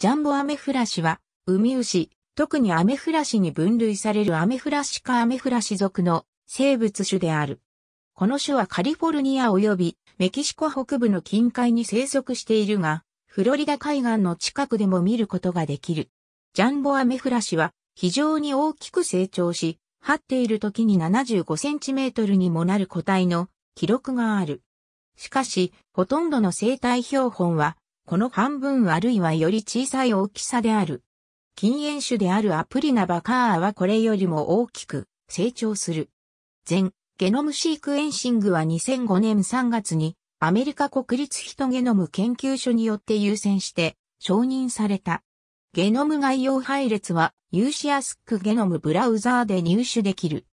ジャンボアメフラシは、ウミウシ、特にアメフラシに分類されるアメフラシかアメフラシ属の生物種である。この種はカリフォルニア及びメキシコ北部の近海に生息しているが、フロリダ海岸の近くでも見ることができる。ジャンボアメフラシは非常に大きく成長し、張っている時に75センチメートルにもなる個体の記録がある。しかし、ほとんどの生態標本はこの半分あるいはより小さい大きさである。禁煙種であるアプリナバカーはこれよりも大きく成長する。全ゲノムシークエンシングは2005年3月にアメリカ国立ヒトゲノム研究所によって優先して承認された。ゲノム概要配列は u c a s クゲノムブラウザーで入手できる。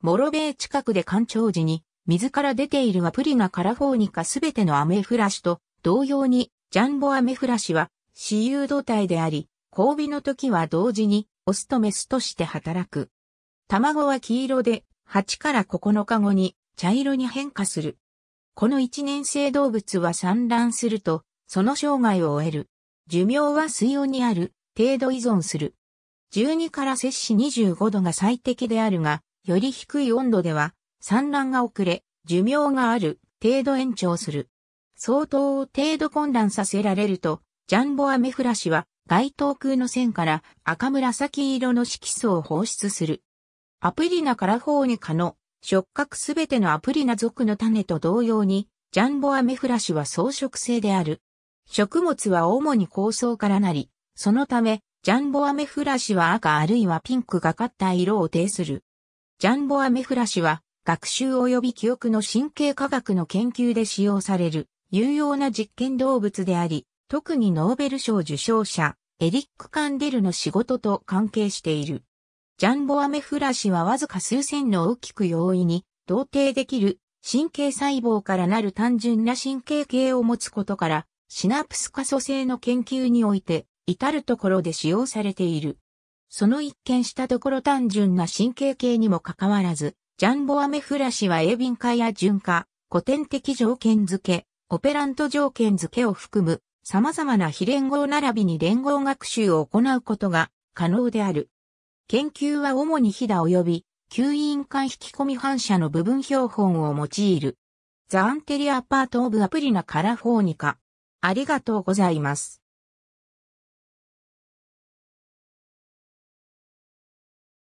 モロベイ近くで干潮時に水から出ているアプリナカラフォーニカすべてのアメフラシと同様にジャンボアメフラシは、私有土体であり、交尾の時は同時に、オスとメスとして働く。卵は黄色で、8から9日後に、茶色に変化する。この一年生動物は産卵すると、その生涯を終える。寿命は水温にある、程度依存する。12から摂氏25度が最適であるが、より低い温度では、産卵が遅れ、寿命がある、程度延長する。相当程度混乱させられると、ジャンボアメフラシは該当空の線から赤紫色の色素を放出する。アプリナカラフォーニカの触覚すべてのアプリナ属の種と同様に、ジャンボアメフラシは草食性である。食物は主に香草からなり、そのため、ジャンボアメフラシは赤あるいはピンクがかった色を呈する。ジャンボアメフラシは学習及び記憶の神経科学の研究で使用される有用な実験動物であり、特にノーベル賞受賞者、エリック・カンデルの仕事と関係している。ジャンボアメフラシはわずか数千の大きく容易に、同定できる神経細胞からなる単純な神経系を持つことから、シナプス可塑性の研究において、至るところで使用されている。その一見したところ単純な神経系にもかかわらず、ジャンボアメフラシは鋭敏化や順化、古典的条件付け、オペラント条件付けを含む様々な非連合並びに連合学習を行うことが可能である。研究は主に飛騨及び、吸引管引き込み反射の部分標本を用いる。ザ・アンテリア・パート・オブ・アプリナ・カラフォーニカ。ありがとうございます。